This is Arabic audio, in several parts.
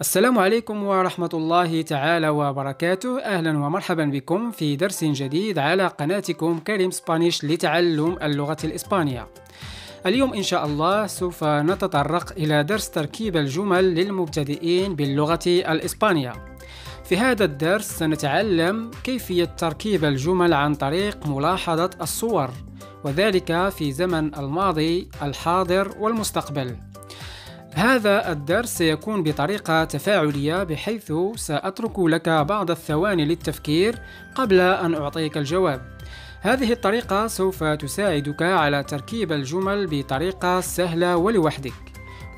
السلام عليكم ورحمة الله تعالى وبركاته أهلا ومرحبا بكم في درس جديد على قناتكم كريم سبانيش لتعلم اللغة الإسبانية اليوم إن شاء الله سوف نتطرق إلى درس تركيب الجمل للمبتدئين باللغة الإسبانية في هذا الدرس سنتعلم كيفية تركيب الجمل عن طريق ملاحظة الصور وذلك في زمن الماضي الحاضر والمستقبل هذا الدرس سيكون بطريقة تفاعلية بحيث سأترك لك بعض الثواني للتفكير قبل أن أعطيك الجواب. هذه الطريقة سوف تساعدك على تركيب الجمل بطريقة سهلة ولوحدك.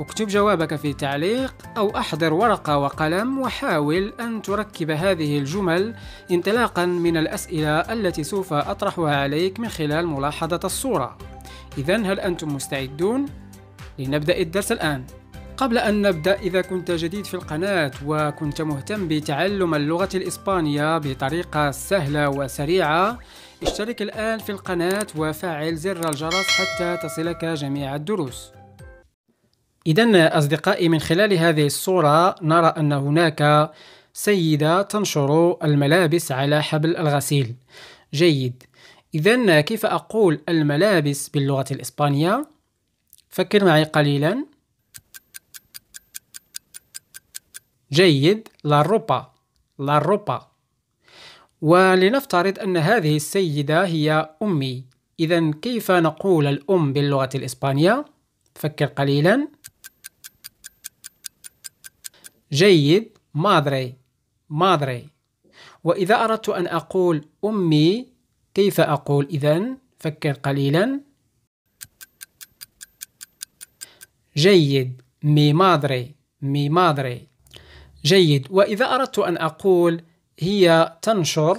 اكتب جوابك في تعليق أو أحضر ورقة وقلم وحاول أن تركب هذه الجمل انطلاقا من الأسئلة التي سوف أطرحها عليك من خلال ملاحظة الصورة. إذا هل أنتم مستعدون؟ لنبدأ الدرس الآن. قبل أن نبدأ إذا كنت جديد في القناة وكنت مهتم بتعلم اللغة الإسبانية بطريقة سهلة وسريعة اشترك الآن في القناة وفعل زر الجرس حتى تصلك جميع الدروس إذا أصدقائي من خلال هذه الصورة نرى أن هناك سيدة تنشر الملابس على حبل الغسيل جيد إذا كيف أقول الملابس باللغة الإسبانية؟ فكر معي قليلاً جيد لا روبا لا روبا ولنفترض أن هذه السيدة هي أمي إذا كيف نقول الأم باللغة الإسبانية؟ فكر قليلا جيد مادري مادري وإذا أردت أن أقول أمي كيف أقول إذا؟ فكر قليلا جيد مي مادري مي مادري جيد وإذا أردت أن أقول هي تنشر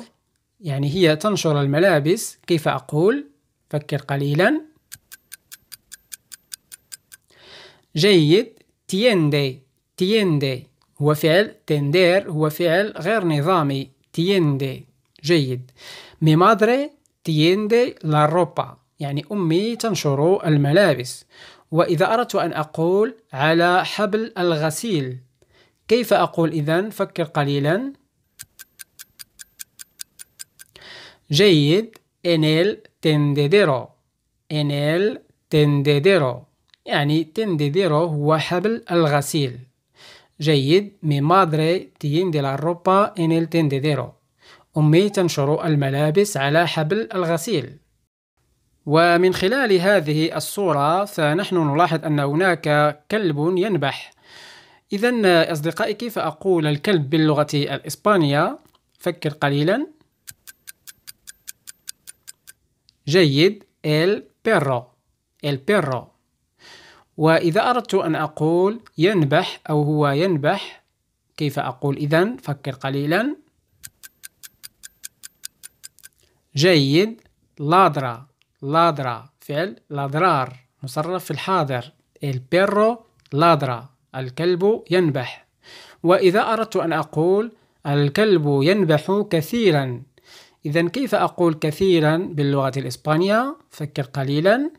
يعني هي تنشر الملابس كيف أقول؟ فكر قليلا جيد تيندي تيندي هو فعل تندير هو فعل غير نظامي تيندي جيد مي مادري تيندي لا روبا يعني أمي تنشر الملابس وإذا أردت أن أقول على حبل الغسيل كيف أقول إذا فكر قليلا جيد إن el tendedero إن el tendedero يعني tendedero هو حبل الغسيل جيد مي مادري تيندي لا روبا إن el tendedero أمي تنشر الملابس على حبل الغسيل ومن خلال هذه الصورة فنحن نلاحظ أن هناك كلب ينبح إذا أصدقائي كيف أقول الكلب باللغة الإسبانية؟ فكر قليلا جيد el perro el perro وإذا أردت أن أقول ينبح أو هو ينبح كيف أقول إذا فكر قليلا جيد لادرا لادرا فعل لادرار مصرف في الحاضر el perro لادرا الكلب ينبح وإذا أردت أن أقول الكلب ينبح كثيرا إذا كيف أقول كثيرا باللغة الإسبانية؟ فكر قليلا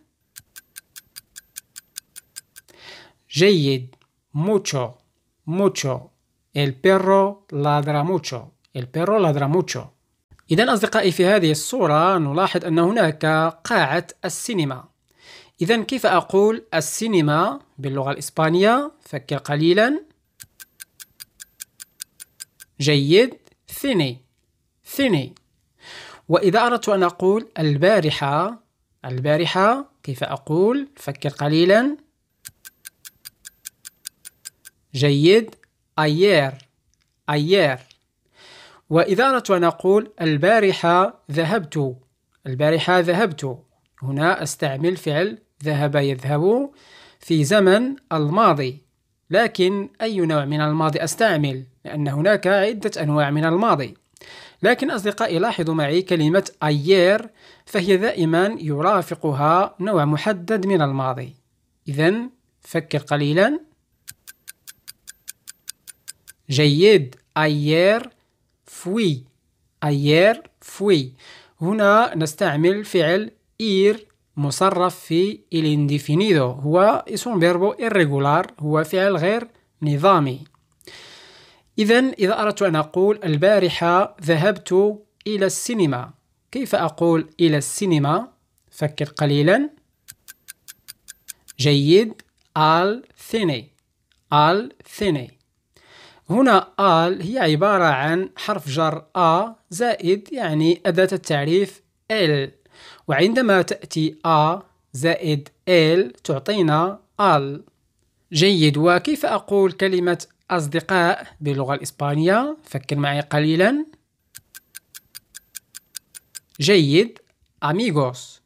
جيد mucho mucho el perro ladra mucho el perro ladra mucho إذا أصدقائي في هذه الصورة نلاحظ أن هناك قاعة السينما إذا كيف أقول السينما باللغة الإسبانية؟ فكر قليلا جيد ثني ثني وإذا أردت أن أقول البارحة البارحة كيف أقول؟ فكر قليلا جيد أيير أيير وإذا أردت أن أقول البارحة ذهبت البارحة ذهبت هنا أستعمل فعل ذهب يذهب في زمن الماضي لكن أي نوع من الماضي أستعمل لأن هناك عدة أنواع من الماضي لكن أصدقائي لاحظوا معي كلمة أيير فهي دائما يرافقها نوع محدد من الماضي إذا فكر قليلا جيد أيير فوي أيير فوي هنا نستعمل فعل إير مصرف في الانديفينيدو هو اسم فيربو irregular هو فعل غير نظامي إذا إذا أردت أن أقول البارحة ذهبت إلى السينما كيف أقول إلى السينما؟ فكر قليلا جيد آل ثيني آل ثيني هنا آل هي عبارة عن حرف جر آ زائد يعني أداة التعريف ال وعندما تأتي A زائد L تعطينا أل جيد وكيف أقول كلمة أصدقاء باللغة الإسبانية فكر معي قليلا جيد amigos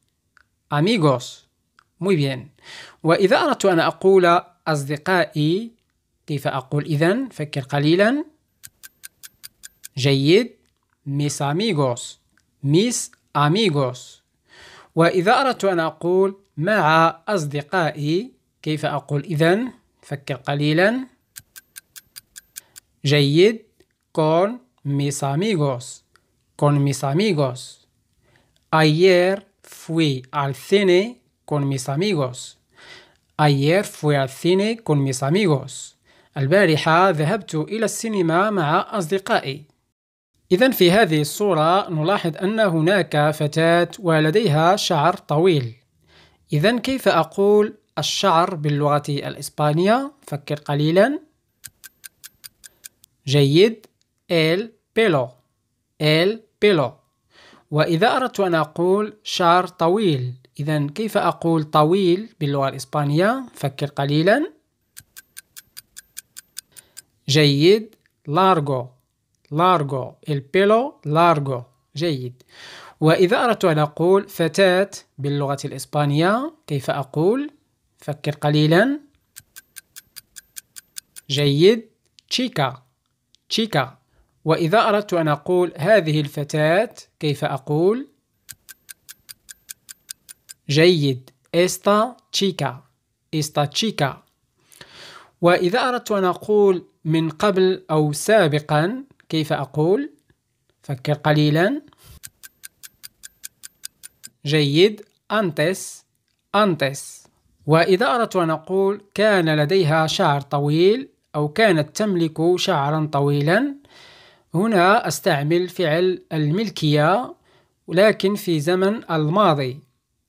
amigos muy bien وإذا أردت أن أقول أصدقائي كيف أقول إذا فكر قليلا جيد mis amigos mis amigos وإذا أردت أن أقول مع أصدقائي كيف أقول إذا فكر قليلا جيد con mis amigos con mis amigos ayer fui al cine con mis amigos ayer fui al cine con mis amigos البارحة ذهبت إلى السينما مع أصدقائي إذا في هذه الصورة نلاحظ أن هناك فتاة ولديها شعر طويل إذا كيف أقول الشعر باللغة الإسبانية؟ فكر قليلا جيد el pelo el pelo وإذا أردت أن أقول شعر طويل إذا كيف أقول طويل باللغة الإسبانية؟ فكر قليلا جيد largo largo البيلو largo جيد وإذا أردت أن أقول فتاة باللغة الإسبانية كيف أقول فكر قليلا جيد تشيكا تشيكا وإذا أردت أن أقول هذه الفتاة كيف أقول جيد إستا تشيكا إستا تشيكا وإذا أردت أن أقول من قبل أو سابقا كيف أقول فكر قليلا جيد أنتس أنتس وإذا أردت أن أقول كان لديها شعر طويل أو كانت تملك شعرا طويلا هنا أستعمل فعل الملكية ولكن في زمن الماضي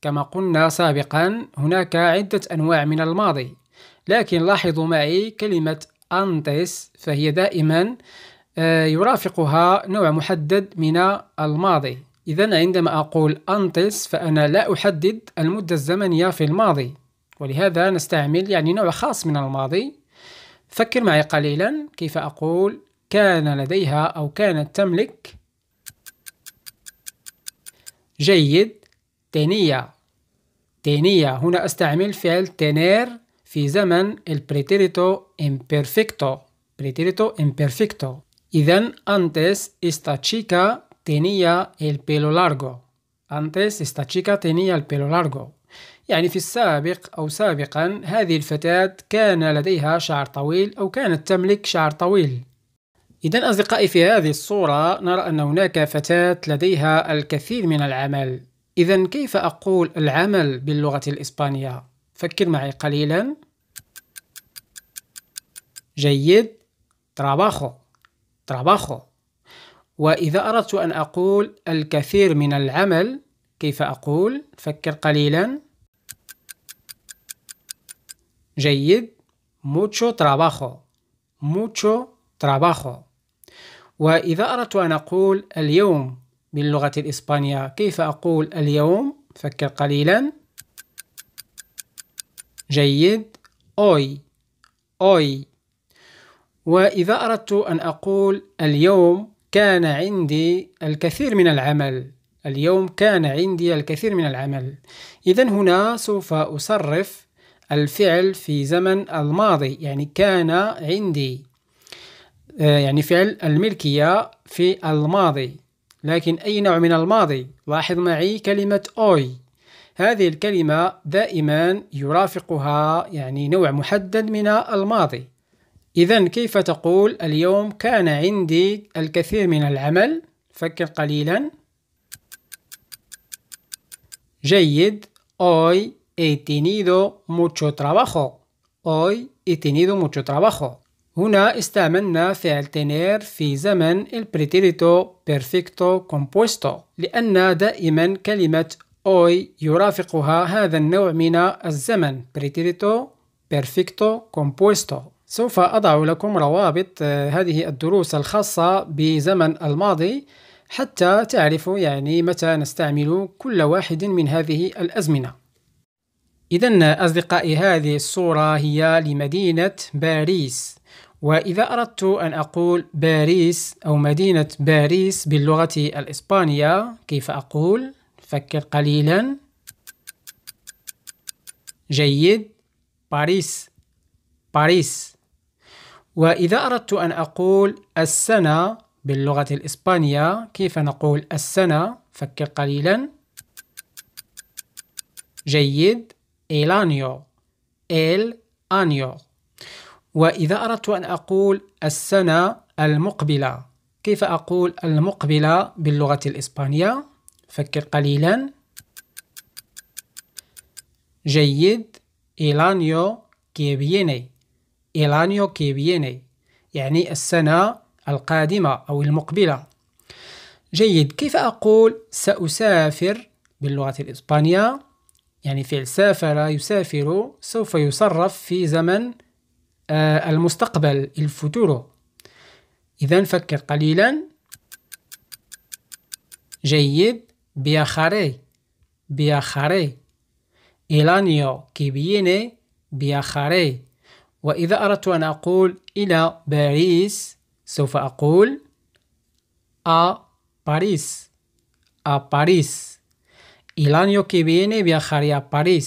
كما قلنا سابقا هناك عدة أنواع من الماضي لكن لاحظوا معي كلمة أنتس فهي دائما آه، يرافقها نوع محدد من الماضي إذا عندما أقول أنتس فأنا لا أحدد المدة الزمنية في الماضي ولهذا نستعمل يعني نوع خاص من الماضي فكر معي قليلا كيف أقول كان لديها أو كانت تملك جيد تينية تينية هنا أستعمل فعل تنير في زمن البريتيريتو imperfecto بريتيريتو imperfecto إذا antes esta chica tenía el pelo largo. Antes esta chica tenía el pelo largo. يعني في السابق أو سابقا هذه الفتاة كان لديها شعر طويل أو كانت تملك شعر طويل إذا أصدقائي في هذه الصورة نرى أن هناك فتاة لديها الكثير من العمل إذا كيف أقول العمل باللغة الإسبانية؟ فكر معي قليلا جيد trabajo trabajo وإذا أردت أن أقول الكثير من العمل كيف أقول فكر قليلا جيد mucho trabajo mucho trabajo وإذا أردت أن أقول اليوم باللغة الإسبانية كيف أقول اليوم فكر قليلا جيد hoy hoy وإذا أردت أن أقول اليوم كان عندي الكثير من العمل اليوم كان عندي الكثير من العمل إذا هنا سوف أصرف الفعل في زمن الماضي يعني كان عندي آه، يعني فعل الملكية في الماضي لكن أي نوع من الماضي؟ لاحظ معي كلمة أوي هذه الكلمة دائما يرافقها يعني نوع محدد من الماضي إذا كيف تقول اليوم كان عندي الكثير من العمل فكر قليلا جيد hoy he tenido mucho trabajo hoy he tenido mucho trabajo هنا استعملنا فعل تنير في زمن البريتيريتو بيرفكتو كومبوستو لأن دائما كلمة أوي يرافقها هذا النوع من الزمن بريتيريتو بيرفكتو كومبوستو سوف أضع لكم روابط آه، هذه الدروس الخاصة بزمن الماضي حتى تعرفوا يعني متى نستعمل كل واحد من هذه الأزمنة إذا أصدقائي هذه الصورة هي لمدينة باريس وإذا أردت أن أقول باريس أو مدينة باريس باللغة الإسبانية كيف أقول؟ فكر قليلا جيد باريس باريس وإذا أردت أن أقول السنة باللغة الإسبانية كيف نقول السنة؟ فكر قليلا جيد el año el año وإذا أردت أن أقول السنة المقبلة كيف أقول المقبلة باللغة الإسبانية؟ فكر قليلا جيد el año que viene el año que viene يعني السنة القادمة أو المقبلة جيد كيف أقول سأسافر باللغة الإسبانية يعني فعل سافر يسافر سوف يصرف في زمن آه، المستقبل الفوتورو إذا فكر قليلا جيد بياخاري بياخاري إلانيو كي بييني بياخاري وإذا أردت أن أقول إلى باريس سوف أقول a باريس A باريس إلى año que viene viajaré a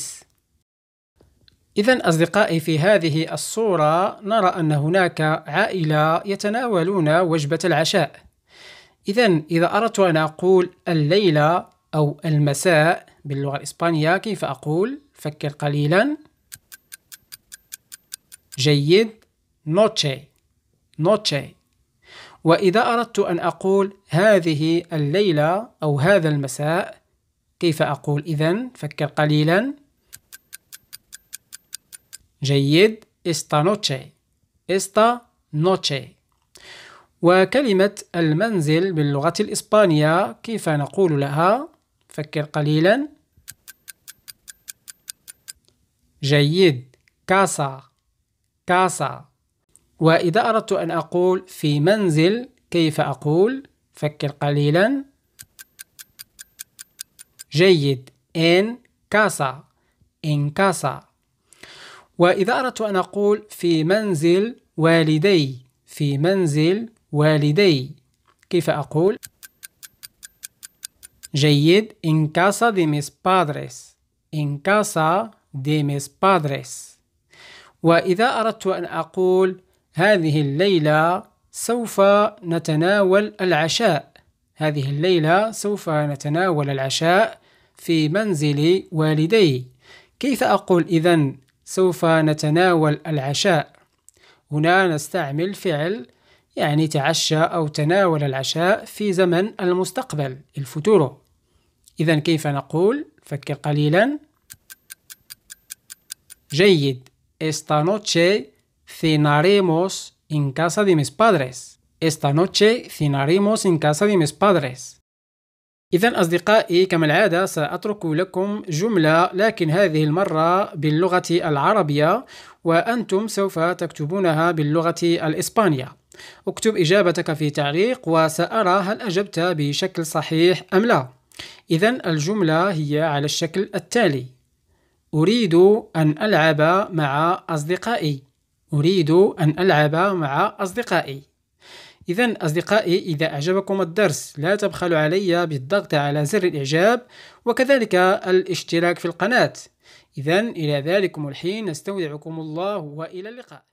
إذا أصدقائي في هذه الصورة نرى أن هناك عائلة يتناولون وجبة العشاء. إذا إذا أردت أن أقول الليلة أو المساء باللغة الإسبانية كيف أقول؟ فكر قليلاً. جيد نوتشي نوتشي وإذا أردت أن أقول هذه الليلة أو هذا المساء كيف أقول إذا فكر قليلا جيد esta noche esta noche وكلمة المنزل باللغة الإسبانية كيف نقول لها فكر قليلا جيد كاسا كاسا وإذا أردت أن أقول في منزل كيف أقول فكر قليلا جيد إن كاسا إن كاسا وإذا أردت أن أقول في منزل والدي في منزل والدي كيف أقول؟ جيد إن casa de mis padres إن casa de mis padres وإذا أردت أن أقول هذه الليلة سوف نتناول العشاء هذه الليلة سوف نتناول العشاء في منزل والدي كيف أقول إذا سوف نتناول العشاء هنا نستعمل فعل يعني تعشى أو تناول العشاء في زمن المستقبل الفتورو إذا كيف نقول فكر قليلا جيد Esta noche cenaremos en casa de mis padres. Esta noche cenaremos en casa de mis padres. إذا أصدقائي كما العادة سأترك لكم جملة لكن هذه المرة باللغة العربية وأنتم سوف تكتبونها باللغة الإسبانية اكتب إجابتك في تعليق وسأرى هل أجبت بشكل صحيح أم لا إذا الجملة هي على الشكل التالي أريد أن ألعب مع أصدقائي أريد أن ألعب مع أصدقائي إذا أصدقائي إذا أعجبكم الدرس لا تبخلوا علي بالضغط على زر الإعجاب وكذلك الاشتراك في القناة إذا إلى ذلكم الحين نستودعكم الله وإلى اللقاء